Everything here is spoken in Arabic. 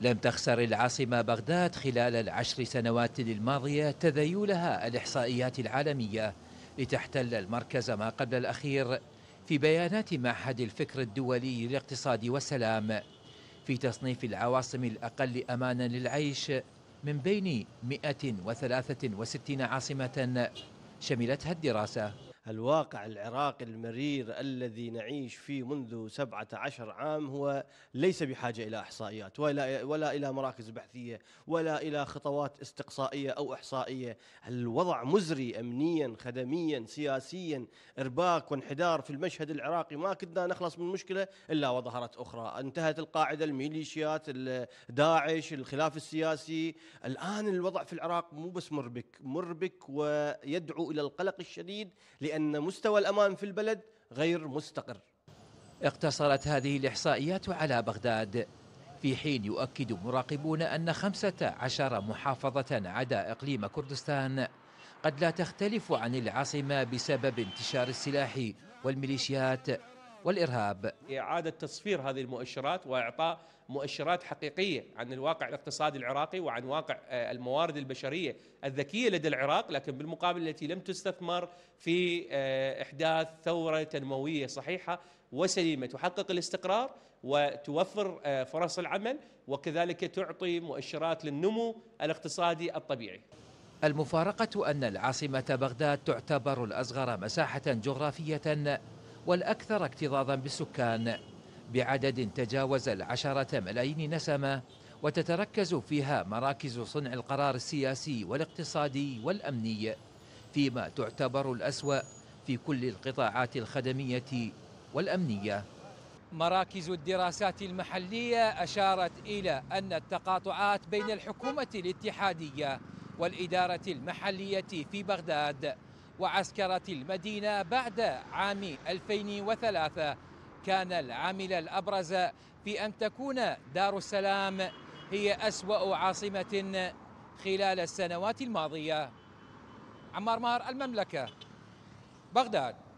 لم تخسر العاصمة بغداد خلال العشر سنوات الماضية تذيلها الإحصائيات العالمية لتحتل المركز ما قبل الأخير في بيانات معهد الفكر الدولي للاقتصاد والسلام في تصنيف العواصم الأقل أمانا للعيش من بين 163 عاصمة شملتها الدراسة الواقع العراقي المرير الذي نعيش فيه منذ سبعة عشر عام هو ليس بحاجة إلى إحصائيات ولا, ولا إلى مراكز بحثية ولا إلى خطوات استقصائية أو إحصائية الوضع مزري أمنيا خدميا سياسيا إرباك وانحدار في المشهد العراقي ما كدنا نخلص من مشكلة إلا وظهرت أخرى انتهت القاعدة الميليشيات داعش الخلاف السياسي الآن الوضع في العراق مو بس مربك مربك ويدعو إلى القلق الشديد لأن ان مستوى الأمان في البلد غير مستقر اقتصرت هذه الإحصائيات على بغداد في حين يؤكد مراقبون أن 15 محافظة عدا إقليم كردستان قد لا تختلف عن العاصمة بسبب انتشار السلاح والميليشيات والإرهاب إعادة تصفير هذه المؤشرات وإعطاء مؤشرات حقيقية عن الواقع الاقتصادي العراقي وعن واقع آه، الموارد البشرية الذكية لدى العراق لكن بالمقابل التي لم تستثمر في آه، إحداث ثورة تنموية صحيحة وسليمة تحقق الاستقرار وتوفر آه، فرص العمل وكذلك تعطي مؤشرات للنمو الاقتصادي الطبيعي المفارقة أن العاصمة بغداد تعتبر الأصغر مساحة جغرافية والأكثر اكتظاظا بالسكان بعدد تجاوز العشرة ملايين نسمة وتتركز فيها مراكز صنع القرار السياسي والاقتصادي والأمني فيما تعتبر الأسوأ في كل القطاعات الخدمية والأمنية مراكز الدراسات المحلية أشارت إلى أن التقاطعات بين الحكومة الاتحادية والإدارة المحلية في بغداد وعسكرة المدينة بعد عام 2003 كان العامل الأبرز في أن تكون دار السلام هي أسوأ عاصمة خلال السنوات الماضية عمار مار المملكة بغداد